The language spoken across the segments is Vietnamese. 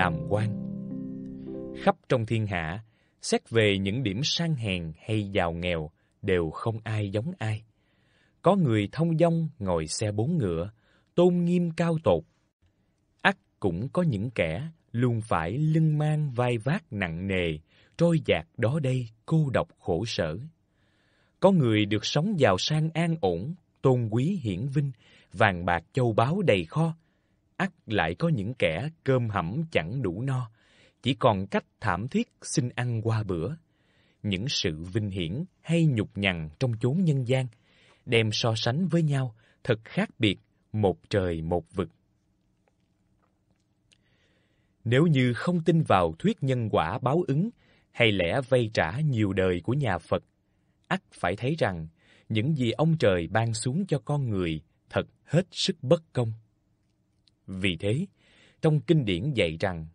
làm quan. Khắp trong thiên hạ, xét về những điểm sang hèn hay giàu nghèo đều không ai giống ai. Có người thông dong ngồi xe bốn ngựa, tôn nghiêm cao tột. ắt cũng có những kẻ luôn phải lưng mang vai vác nặng nề, trôi dạt đó đây cô độc khổ sở. Có người được sống giàu sang an ổn, tôn quý hiển vinh, vàng bạc châu báu đầy kho, ắt lại có những kẻ cơm hẩm chẳng đủ no, chỉ còn cách thảm thiết xin ăn qua bữa. Những sự vinh hiển hay nhục nhằn trong chốn nhân gian, đem so sánh với nhau thật khác biệt, một trời một vực. Nếu như không tin vào thuyết nhân quả báo ứng hay lẽ vay trả nhiều đời của nhà Phật, ắt phải thấy rằng những gì ông trời ban xuống cho con người thật hết sức bất công. Vì thế, trong kinh điển dạy rằng,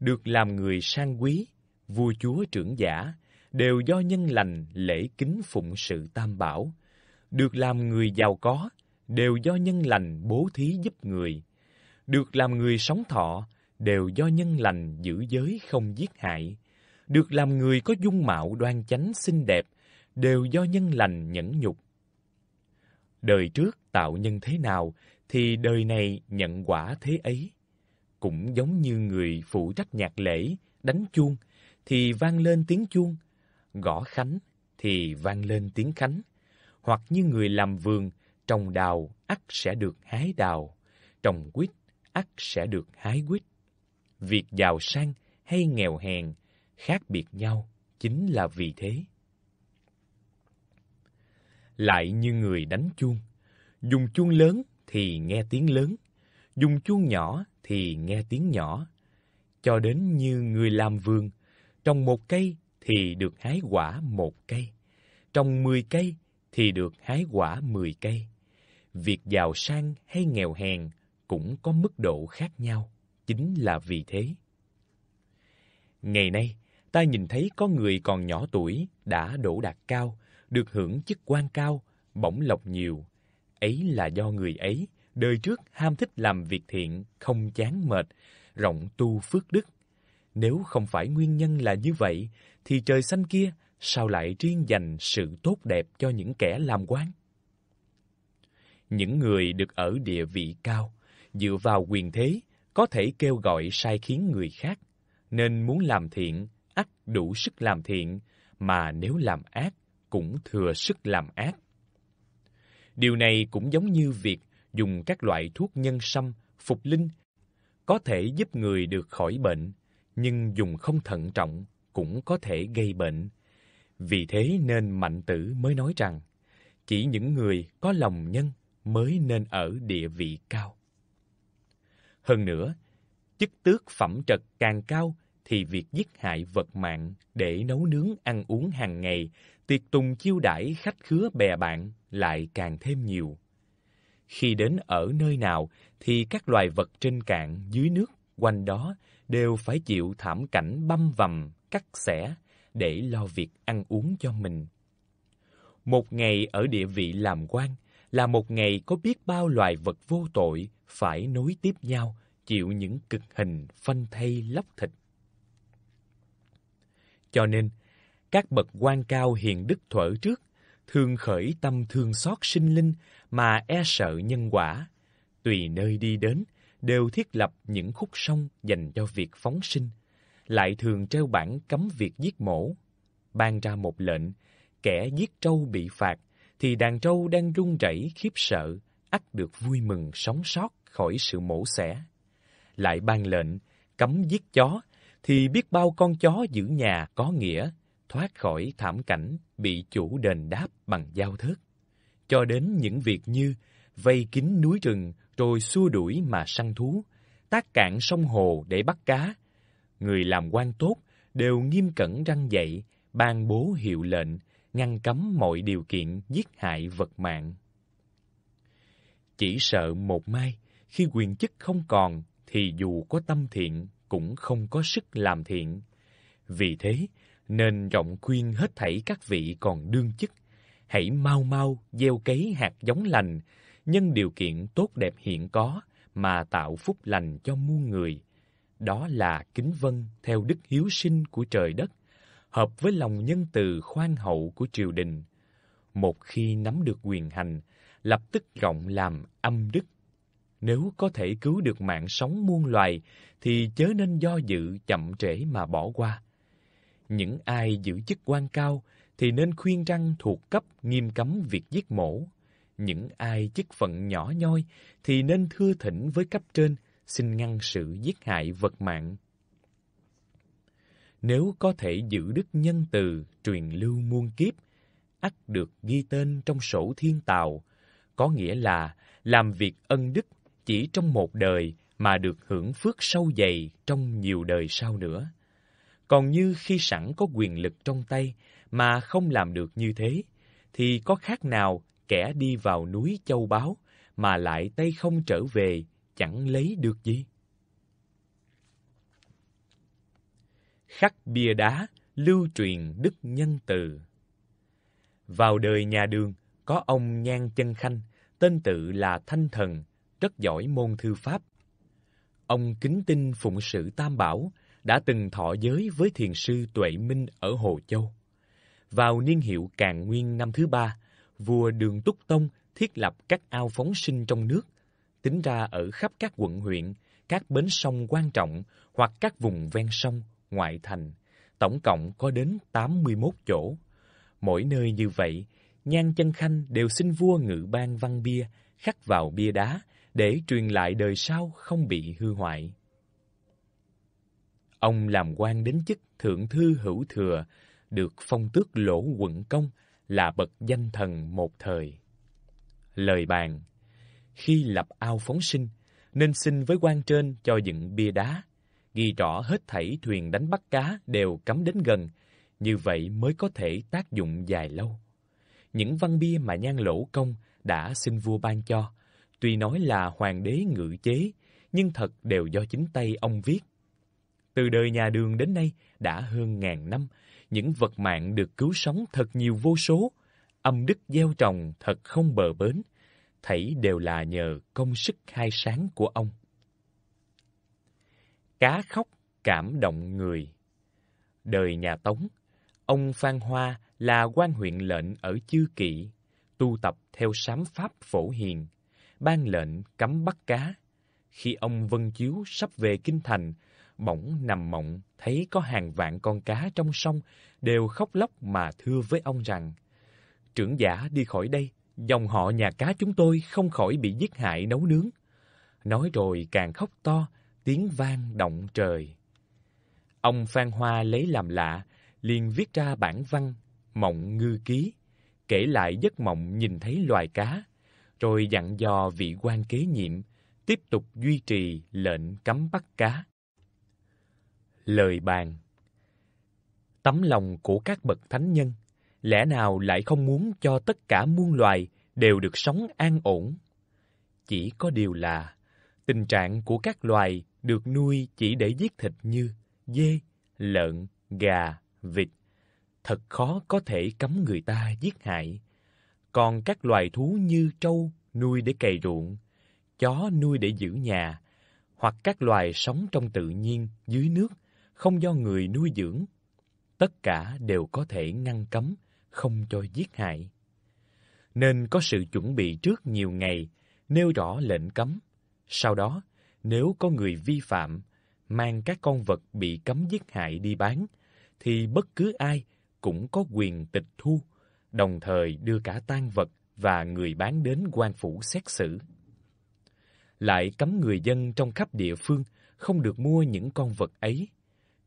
được làm người sang quý, vua chúa trưởng giả, đều do nhân lành lễ kính phụng sự tam bảo. Được làm người giàu có, đều do nhân lành bố thí giúp người. Được làm người sống thọ, đều do nhân lành giữ giới không giết hại. Được làm người có dung mạo đoan chánh xinh đẹp, đều do nhân lành nhẫn nhục. Đời trước tạo nhân thế nào thì đời này nhận quả thế ấy. Cũng giống như người phụ trách nhạc lễ, đánh chuông, thì vang lên tiếng chuông, gõ khánh, thì vang lên tiếng khánh. Hoặc như người làm vườn, trồng đào, ắt sẽ được hái đào, trồng quýt, ắt sẽ được hái quýt. Việc giàu sang hay nghèo hèn, khác biệt nhau chính là vì thế. Lại như người đánh chuông, dùng chuông lớn thì nghe tiếng lớn, dùng chuông nhỏ thì nghe tiếng nhỏ, cho đến như người làm vườn, trồng một cây thì được hái quả một cây, trồng mười cây thì được hái quả mười cây. Việc giàu sang hay nghèo hèn cũng có mức độ khác nhau, chính là vì thế. Ngày nay, ta nhìn thấy có người còn nhỏ tuổi đã đổ đạt cao, được hưởng chức quan cao, bổng lộc nhiều, ấy là do người ấy đời trước ham thích làm việc thiện, không chán mệt, rộng tu phước đức. Nếu không phải nguyên nhân là như vậy, thì trời xanh kia sao lại riêng dành sự tốt đẹp cho những kẻ làm quan? Những người được ở địa vị cao, dựa vào quyền thế, có thể kêu gọi sai khiến người khác, nên muốn làm thiện, ắt đủ sức làm thiện, mà nếu làm ác, cũng thừa sức làm ác. Điều này cũng giống như việc dùng các loại thuốc nhân sâm, phục linh có thể giúp người được khỏi bệnh, nhưng dùng không thận trọng cũng có thể gây bệnh. Vì thế nên Mạnh Tử mới nói rằng, chỉ những người có lòng nhân mới nên ở địa vị cao. Hơn nữa, chức tước phẩm trật càng cao thì việc giết hại vật mạng để nấu nướng ăn uống hàng ngày, tiệc tùng chiêu đãi khách khứa bè bạn lại càng thêm nhiều. Khi đến ở nơi nào thì các loài vật trên cạn, dưới nước, quanh đó đều phải chịu thảm cảnh băm vằm, cắt xẻ để lo việc ăn uống cho mình. Một ngày ở địa vị làm quan là một ngày có biết bao loài vật vô tội phải nối tiếp nhau, chịu những cực hình phân thay lóc thịt. Cho nên, các bậc quan cao hiền đức thuở trước thường khởi tâm thương xót sinh linh mà e sợ nhân quả. Tùy nơi đi đến, đều thiết lập những khúc sông dành cho việc phóng sinh, lại thường treo bản cấm việc giết mổ, ban ra một lệnh, kẻ giết trâu bị phạt, thì đàn trâu đang run rẩy khiếp sợ, ắt được vui mừng sống sót khỏi sự mổ xẻ. Lại ban lệnh, cấm giết chó, thì biết bao con chó giữ nhà có nghĩa thoát khỏi thảm cảnh bị chủ đền đáp bằng giao thức cho đến những việc như vây kín núi rừng rồi xua đuổi mà săn thú, tác cạn sông hồ để bắt cá. Người làm quan tốt đều nghiêm cẩn răng dạy, ban bố hiệu lệnh, ngăn cấm mọi điều kiện giết hại vật mạng. Chỉ sợ một mai, khi quyền chức không còn, thì dù có tâm thiện cũng không có sức làm thiện. Vì thế, nên rộng khuyên hết thảy các vị còn đương chức, hãy mau mau gieo cấy hạt giống lành, nhân điều kiện tốt đẹp hiện có mà tạo phúc lành cho muôn người. Đó là kính vân theo đức hiếu sinh của trời đất, hợp với lòng nhân từ khoan hậu của triều đình. Một khi nắm được quyền hành, lập tức rộng làm âm đức. Nếu có thể cứu được mạng sống muôn loài, thì chớ nên do dự chậm trễ mà bỏ qua những ai giữ chức quan cao thì nên khuyên răng thuộc cấp nghiêm cấm việc giết mổ. Những ai chức phận nhỏ nhoi thì nên thưa thỉnh với cấp trên xin ngăn sự giết hại vật mạng. Nếu có thể giữ đức nhân từ truyền lưu muôn kiếp, ắt được ghi tên trong sổ thiên tạo, có nghĩa là làm việc ân đức chỉ trong một đời mà được hưởng phước sâu dày trong nhiều đời sau nữa. Còn như khi sẵn có quyền lực trong tay mà không làm được như thế, thì có khác nào kẻ đi vào núi châu báu mà lại tay không trở về, chẳng lấy được gì? Khắc bia đá, lưu truyền đức nhân từ. Vào đời nhà đường, có ông Nhan Chân Khanh, tên tự là Thanh Thần, rất giỏi môn thư pháp. Ông kính tin phụng sự Tam Bảo, đã từng thọ giới với thiền sư Tuệ Minh ở Hồ Châu. Vào niên hiệu Càn Nguyên năm thứ ba, vua Đường Túc Tông thiết lập các ao phóng sinh trong nước, tính ra ở khắp các quận huyện, các bến sông quan trọng hoặc các vùng ven sông, ngoại thành, tổng cộng có đến 81 chỗ. Mỗi nơi như vậy, Nhan Chân Khanh đều xin vua ngự ban văn bia khắc vào bia đá để truyền lại đời sau không bị hư hoại. Ông làm quan đến chức thượng thư hữu thừa, được phong tước lỗ quận công là bậc danh thần một thời. Lời bàn Khi lập ao phóng sinh, nên xin với quan trên cho dựng bia đá, ghi rõ hết thảy thuyền đánh bắt cá đều cấm đến gần, như vậy mới có thể tác dụng dài lâu. Những văn bia mà nhan lỗ công đã xin vua ban cho, tuy nói là hoàng đế ngự chế, nhưng thật đều do chính tay ông viết. Từ đời nhà đường đến nay đã hơn ngàn năm, những vật mạng được cứu sống thật nhiều vô số, âm đức gieo trồng thật không bờ bến, thảy đều là nhờ công sức khai sáng của ông. Cá khóc cảm động người Đời nhà Tống, ông Phan Hoa là quan huyện lệnh ở Chư Kỵ, tu tập theo sám pháp phổ hiền, ban lệnh cấm bắt cá. Khi ông Vân Chiếu sắp về Kinh Thành, bỗng nằm mộng thấy có hàng vạn con cá trong sông đều khóc lóc mà thưa với ông rằng trưởng giả đi khỏi đây, dòng họ nhà cá chúng tôi không khỏi bị giết hại nấu nướng. Nói rồi càng khóc to, tiếng vang động trời. Ông Phan Hoa lấy làm lạ, liền viết ra bản văn Mộng Ngư Ký, kể lại giấc mộng nhìn thấy loài cá, rồi dặn dò vị quan kế nhiệm tiếp tục duy trì lệnh cấm bắt cá lời bàn. Tấm lòng của các bậc thánh nhân lẽ nào lại không muốn cho tất cả muôn loài đều được sống an ổn? Chỉ có điều là tình trạng của các loài được nuôi chỉ để giết thịt như dê, lợn, gà, vịt thật khó có thể cấm người ta giết hại. Còn các loài thú như trâu nuôi để cày ruộng, chó nuôi để giữ nhà, hoặc các loài sống trong tự nhiên dưới nước không do người nuôi dưỡng. Tất cả đều có thể ngăn cấm, không cho giết hại. Nên có sự chuẩn bị trước nhiều ngày, nêu rõ lệnh cấm. Sau đó, nếu có người vi phạm, mang các con vật bị cấm giết hại đi bán, thì bất cứ ai cũng có quyền tịch thu, đồng thời đưa cả tan vật và người bán đến quan phủ xét xử. Lại cấm người dân trong khắp địa phương không được mua những con vật ấy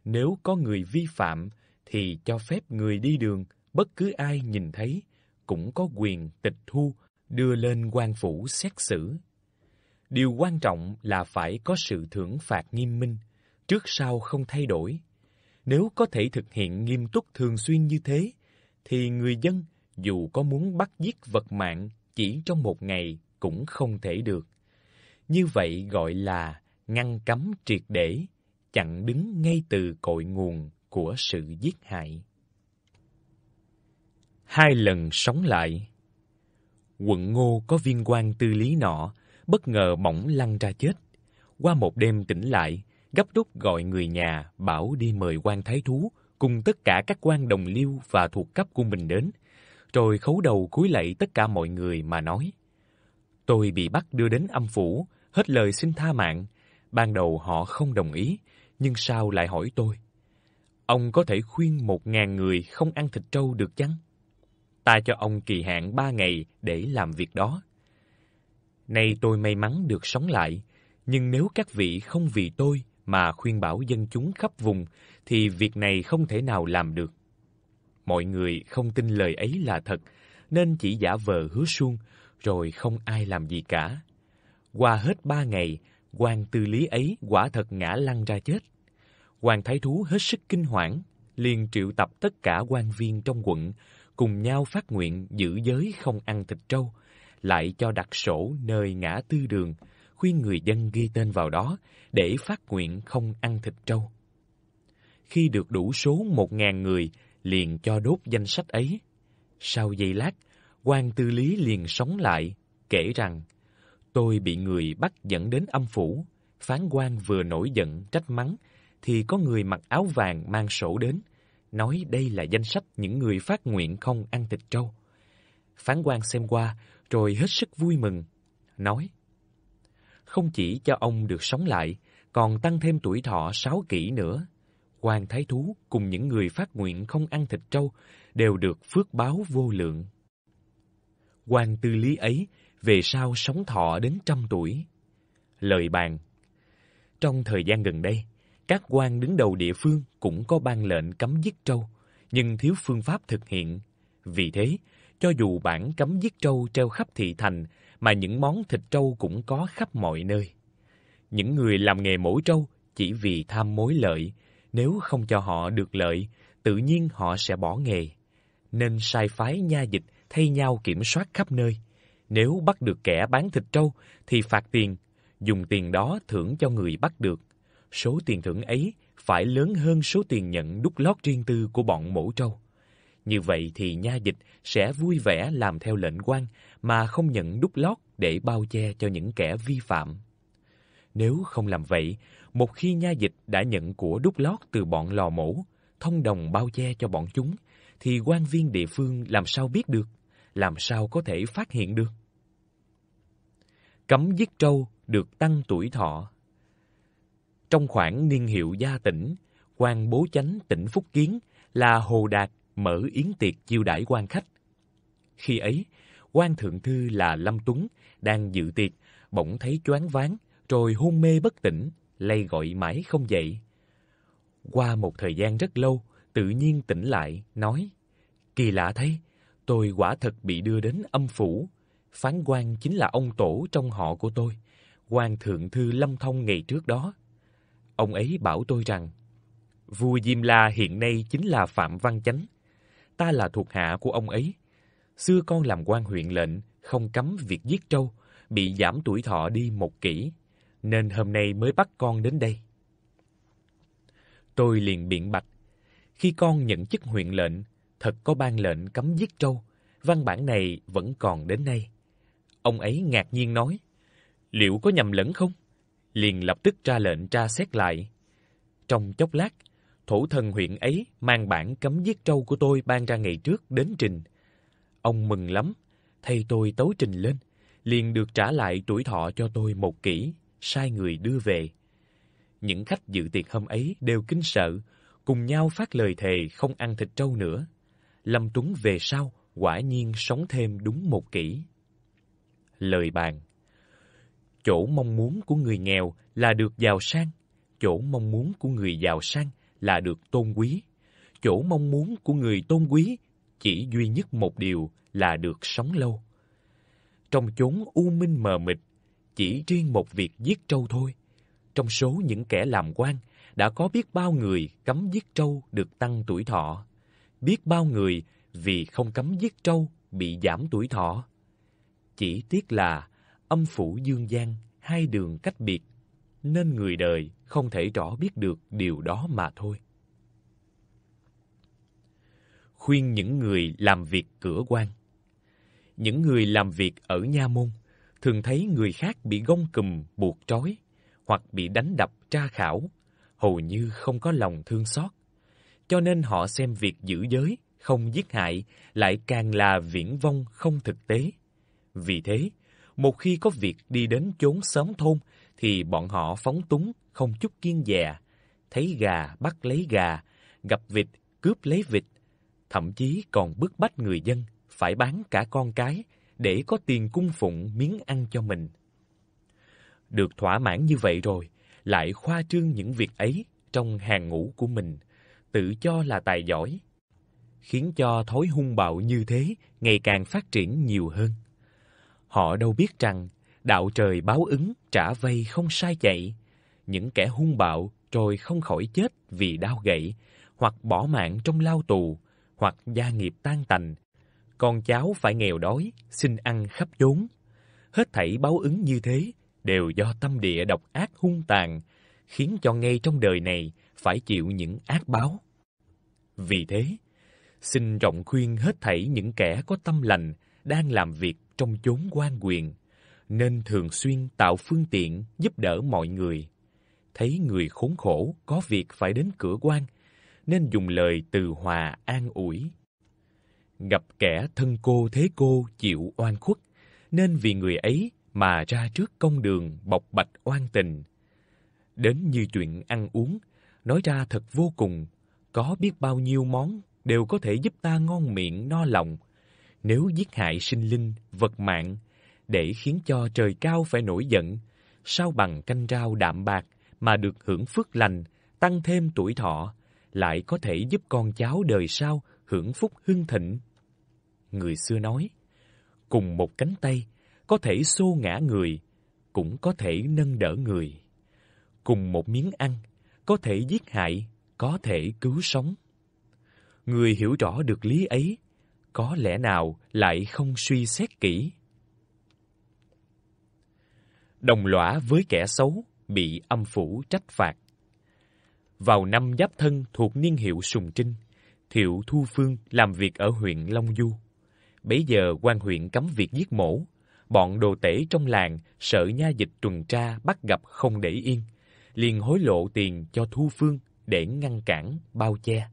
nếu có người vi phạm thì cho phép người đi đường, bất cứ ai nhìn thấy cũng có quyền tịch thu, đưa lên quan phủ xét xử. Điều quan trọng là phải có sự thưởng phạt nghiêm minh, trước sau không thay đổi. Nếu có thể thực hiện nghiêm túc thường xuyên như thế, thì người dân dù có muốn bắt giết vật mạng chỉ trong một ngày cũng không thể được. Như vậy gọi là ngăn cấm triệt để chặn đứng ngay từ cội nguồn của sự giết hại. Hai lần sống lại Quận ngô có viên quan tư lý nọ, bất ngờ bỗng lăn ra chết. Qua một đêm tỉnh lại, gấp rút gọi người nhà bảo đi mời quan thái thú cùng tất cả các quan đồng liêu và thuộc cấp của mình đến, rồi khấu đầu cúi lạy tất cả mọi người mà nói: "Tôi bị bắt đưa đến âm phủ, hết lời xin tha mạng." Ban đầu họ không đồng ý, nhưng sao lại hỏi tôi? Ông có thể khuyên một ngàn người không ăn thịt trâu được chăng? Ta cho ông kỳ hạn ba ngày để làm việc đó. Nay tôi may mắn được sống lại, nhưng nếu các vị không vì tôi mà khuyên bảo dân chúng khắp vùng thì việc này không thể nào làm được. Mọi người không tin lời ấy là thật nên chỉ giả vờ hứa suông rồi không ai làm gì cả. Qua hết ba ngày, quan tư lý ấy quả thật ngã lăn ra chết. Hoàng thái thú hết sức kinh hoảng, liền triệu tập tất cả quan viên trong quận cùng nhau phát nguyện giữ giới không ăn thịt trâu, lại cho đặt sổ nơi ngã tư đường, khuyên người dân ghi tên vào đó để phát nguyện không ăn thịt trâu. Khi được đủ số một ngàn người, liền cho đốt danh sách ấy. Sau giây lát, quan tư lý liền sống lại, kể rằng Tôi bị người bắt dẫn đến âm phủ, phán quan vừa nổi giận trách mắng thì có người mặc áo vàng mang sổ đến, nói đây là danh sách những người phát nguyện không ăn thịt trâu. Phán quan xem qua rồi hết sức vui mừng, nói: Không chỉ cho ông được sống lại, còn tăng thêm tuổi thọ sáu kỷ nữa. Quan thái thú cùng những người phát nguyện không ăn thịt trâu đều được phước báo vô lượng. Quan tư lý ấy về sau sống thọ đến trăm tuổi. Lời bàn Trong thời gian gần đây, các quan đứng đầu địa phương cũng có ban lệnh cấm giết trâu, nhưng thiếu phương pháp thực hiện. Vì thế, cho dù bản cấm giết trâu treo khắp thị thành, mà những món thịt trâu cũng có khắp mọi nơi. Những người làm nghề mổ trâu chỉ vì tham mối lợi, nếu không cho họ được lợi, tự nhiên họ sẽ bỏ nghề. Nên sai phái nha dịch thay nhau kiểm soát khắp nơi, nếu bắt được kẻ bán thịt trâu thì phạt tiền, dùng tiền đó thưởng cho người bắt được. Số tiền thưởng ấy phải lớn hơn số tiền nhận đúc lót riêng tư của bọn mổ trâu. Như vậy thì nha dịch sẽ vui vẻ làm theo lệnh quan mà không nhận đúc lót để bao che cho những kẻ vi phạm. Nếu không làm vậy, một khi nha dịch đã nhận của đúc lót từ bọn lò mổ, thông đồng bao che cho bọn chúng, thì quan viên địa phương làm sao biết được? làm sao có thể phát hiện được? Cấm giết trâu được tăng tuổi thọ. Trong khoảng niên hiệu gia tỉnh, quan bố chánh tỉnh Phúc Kiến là Hồ Đạt mở yến tiệc chiêu đãi quan khách. Khi ấy, quan thượng thư là Lâm Tuấn đang dự tiệc, bỗng thấy choáng váng rồi hôn mê bất tỉnh, lay gọi mãi không dậy. Qua một thời gian rất lâu, tự nhiên tỉnh lại, nói, kỳ lạ thấy, Tôi quả thật bị đưa đến âm phủ. Phán quan chính là ông tổ trong họ của tôi, quan thượng thư Lâm Thông ngày trước đó. Ông ấy bảo tôi rằng, vua Diêm La hiện nay chính là Phạm Văn Chánh. Ta là thuộc hạ của ông ấy. Xưa con làm quan huyện lệnh, không cấm việc giết trâu, bị giảm tuổi thọ đi một kỷ, nên hôm nay mới bắt con đến đây. Tôi liền biện bạch, khi con nhận chức huyện lệnh, thật có ban lệnh cấm giết trâu, văn bản này vẫn còn đến nay. Ông ấy ngạc nhiên nói, liệu có nhầm lẫn không? Liền lập tức ra lệnh tra xét lại. Trong chốc lát, thủ thần huyện ấy mang bản cấm giết trâu của tôi ban ra ngày trước đến trình. Ông mừng lắm, thầy tôi tấu trình lên, liền được trả lại tuổi thọ cho tôi một kỷ, sai người đưa về. Những khách dự tiệc hôm ấy đều kinh sợ, cùng nhau phát lời thề không ăn thịt trâu nữa. Lâm Tuấn về sau quả nhiên sống thêm đúng một kỷ. Lời bàn Chỗ mong muốn của người nghèo là được giàu sang, chỗ mong muốn của người giàu sang là được tôn quý, chỗ mong muốn của người tôn quý chỉ duy nhất một điều là được sống lâu. Trong chốn u minh mờ mịt, chỉ riêng một việc giết trâu thôi. Trong số những kẻ làm quan, đã có biết bao người cấm giết trâu được tăng tuổi thọ biết bao người vì không cấm giết trâu bị giảm tuổi thọ. Chỉ tiếc là âm phủ dương gian hai đường cách biệt, nên người đời không thể rõ biết được điều đó mà thôi. Khuyên những người làm việc cửa quan Những người làm việc ở nha môn thường thấy người khác bị gông cùm buộc trói hoặc bị đánh đập tra khảo, hầu như không có lòng thương xót cho nên họ xem việc giữ giới, không giết hại lại càng là viễn vông không thực tế. Vì thế, một khi có việc đi đến chốn xóm thôn thì bọn họ phóng túng không chút kiên dè, thấy gà bắt lấy gà, gặp vịt cướp lấy vịt, thậm chí còn bức bách người dân phải bán cả con cái để có tiền cung phụng miếng ăn cho mình. Được thỏa mãn như vậy rồi, lại khoa trương những việc ấy trong hàng ngũ của mình, tự cho là tài giỏi, khiến cho thói hung bạo như thế ngày càng phát triển nhiều hơn. Họ đâu biết rằng đạo trời báo ứng trả vây không sai chạy, những kẻ hung bạo rồi không khỏi chết vì đau gậy, hoặc bỏ mạng trong lao tù, hoặc gia nghiệp tan tành, con cháu phải nghèo đói, xin ăn khắp chốn. Hết thảy báo ứng như thế đều do tâm địa độc ác hung tàn, khiến cho ngay trong đời này phải chịu những ác báo. Vì thế, xin rộng khuyên hết thảy những kẻ có tâm lành đang làm việc trong chốn quan quyền, nên thường xuyên tạo phương tiện giúp đỡ mọi người. Thấy người khốn khổ có việc phải đến cửa quan, nên dùng lời từ hòa an ủi. Gặp kẻ thân cô thế cô chịu oan khuất, nên vì người ấy mà ra trước công đường bộc bạch oan tình. Đến như chuyện ăn uống, nói ra thật vô cùng, có biết bao nhiêu món đều có thể giúp ta ngon miệng no lòng. Nếu giết hại sinh linh, vật mạng để khiến cho trời cao phải nổi giận, sao bằng canh rau đạm bạc mà được hưởng phước lành, tăng thêm tuổi thọ, lại có thể giúp con cháu đời sau hưởng phúc hưng thịnh. Người xưa nói, cùng một cánh tay có thể xô ngã người, cũng có thể nâng đỡ người. Cùng một miếng ăn có thể giết hại, có thể cứu sống. Người hiểu rõ được lý ấy, có lẽ nào lại không suy xét kỹ. Đồng lõa với kẻ xấu bị âm phủ trách phạt. Vào năm Giáp Thân thuộc niên hiệu Sùng Trinh, Thiệu Thu Phương làm việc ở huyện Long Du. Bấy giờ quan huyện cấm việc giết mổ, bọn đồ tể trong làng sợ nha dịch tuần tra bắt gặp không để yên, liền hối lộ tiền cho Thu Phương để ngăn cản, bao che.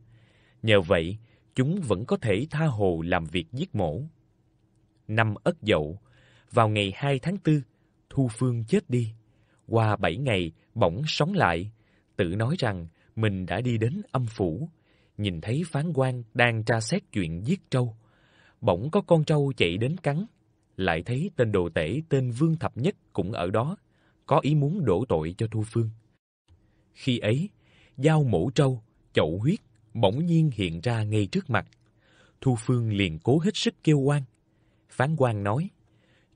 Nhờ vậy, chúng vẫn có thể tha hồ làm việc giết mổ. Năm Ất Dậu, vào ngày 2 tháng 4, Thu Phương chết đi. Qua bảy ngày, bỗng sống lại, tự nói rằng mình đã đi đến âm phủ, nhìn thấy phán quan đang tra xét chuyện giết trâu. Bỗng có con trâu chạy đến cắn, lại thấy tên đồ tể tên Vương Thập Nhất cũng ở đó, có ý muốn đổ tội cho Thu Phương. Khi ấy, dao mổ trâu, chậu huyết bỗng nhiên hiện ra ngay trước mặt. Thu Phương liền cố hết sức kêu oan. Phán quan nói,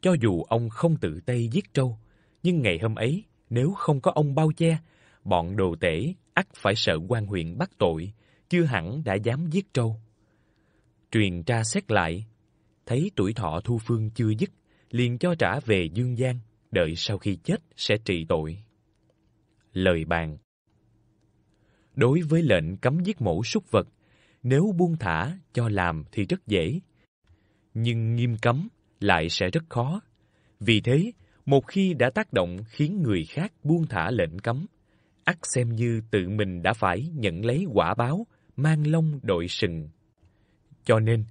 cho dù ông không tự tay giết trâu, nhưng ngày hôm ấy, nếu không có ông bao che, bọn đồ tể ắt phải sợ quan huyện bắt tội, chưa hẳn đã dám giết trâu. Truyền tra xét lại, thấy tuổi thọ Thu Phương chưa dứt, liền cho trả về Dương Giang, đợi sau khi chết sẽ trị tội. Lời bàn Đối với lệnh cấm giết mổ súc vật, nếu buông thả cho làm thì rất dễ, nhưng nghiêm cấm lại sẽ rất khó. Vì thế, một khi đã tác động khiến người khác buông thả lệnh cấm, ắt xem như tự mình đã phải nhận lấy quả báo mang lông đội sừng. Cho nên,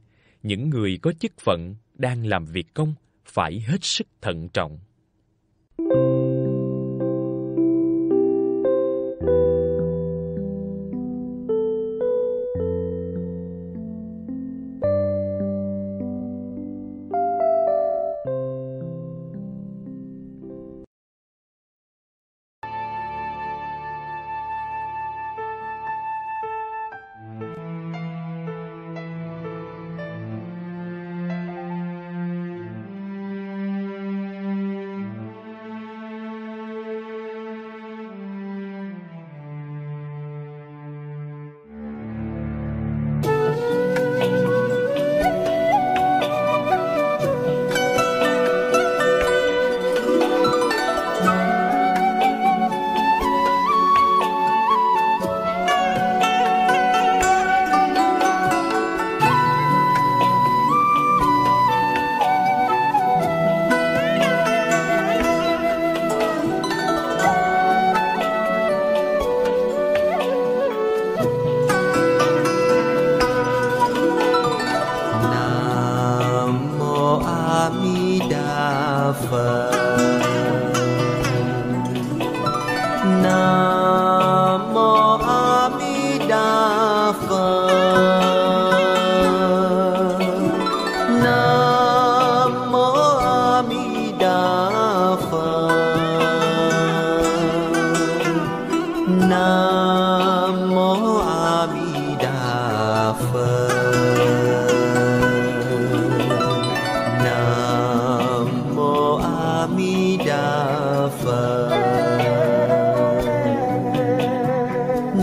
những người có chức phận đang làm việc công phải hết sức thận trọng.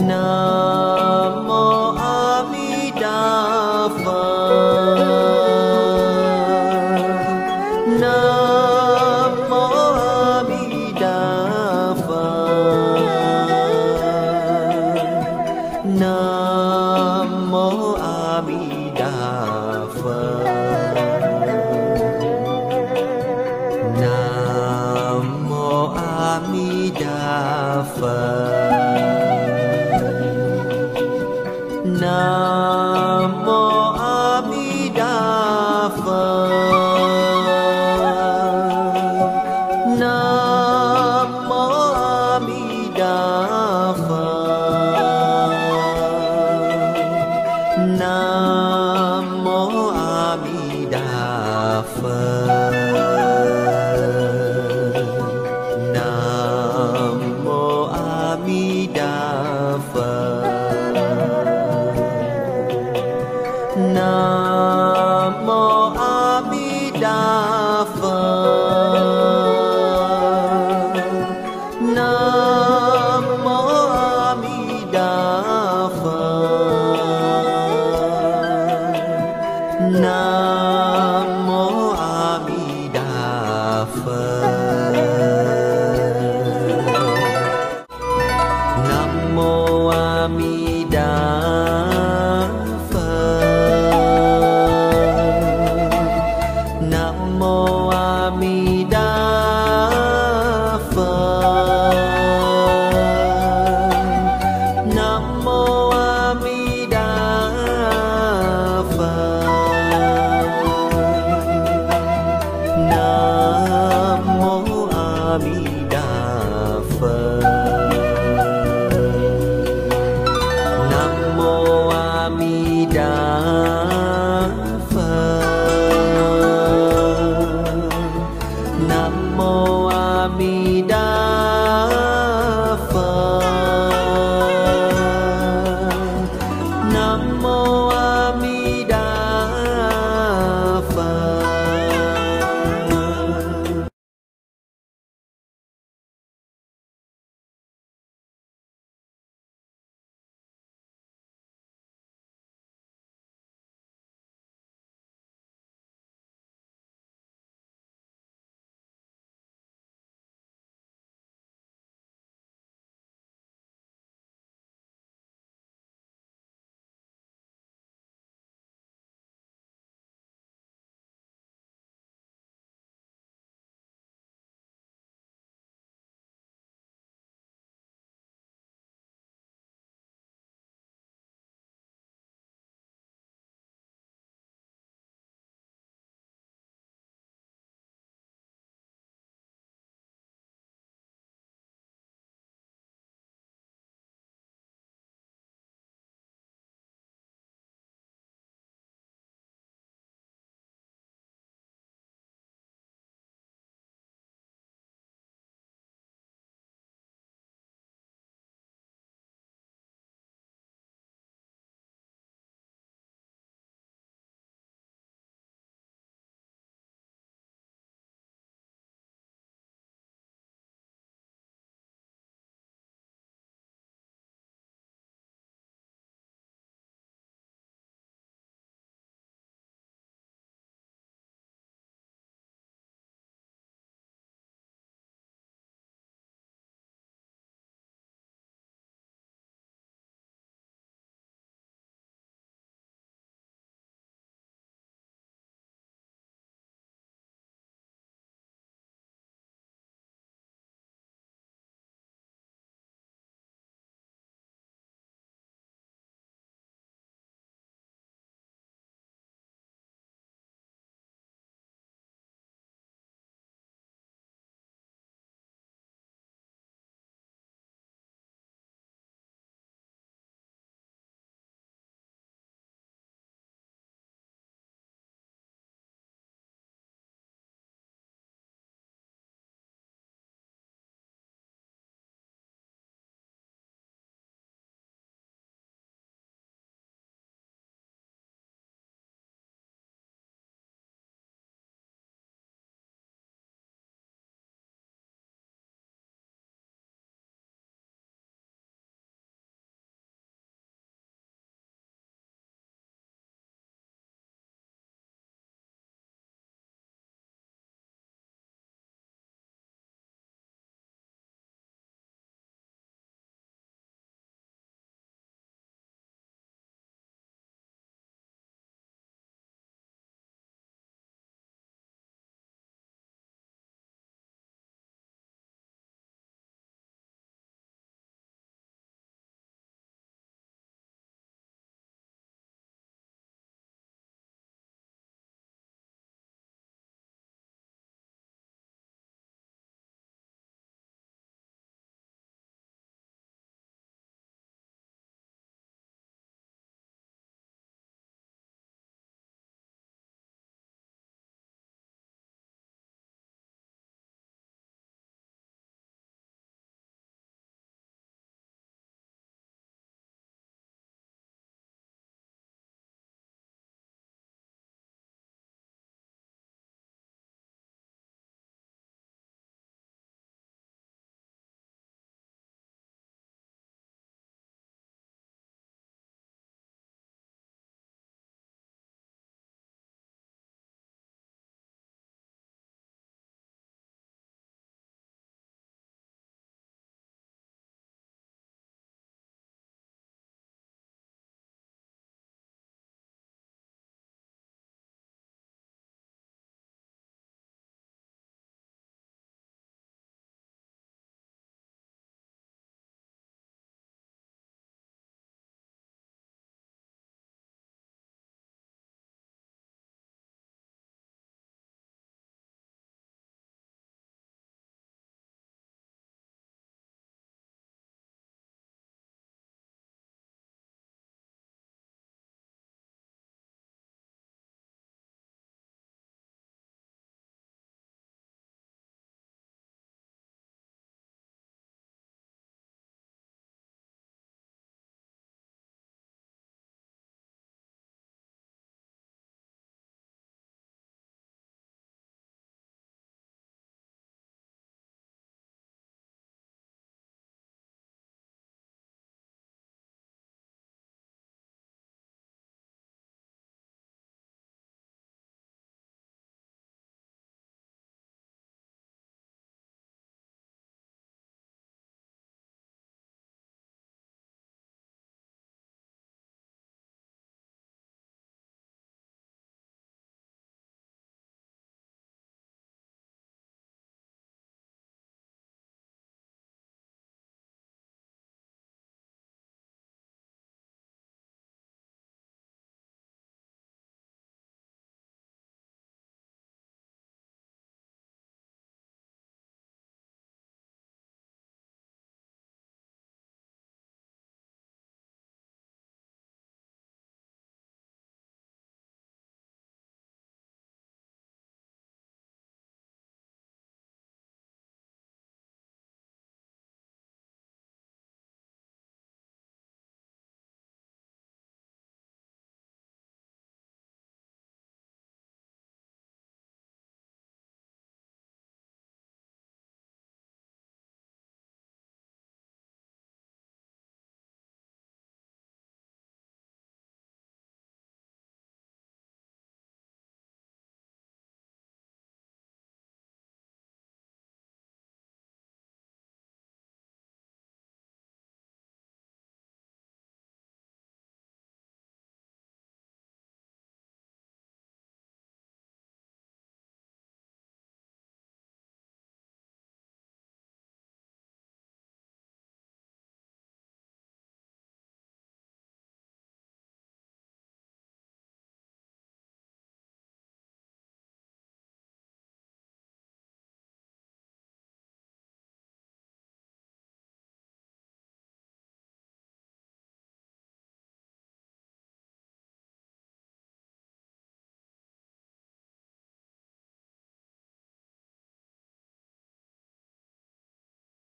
No. phật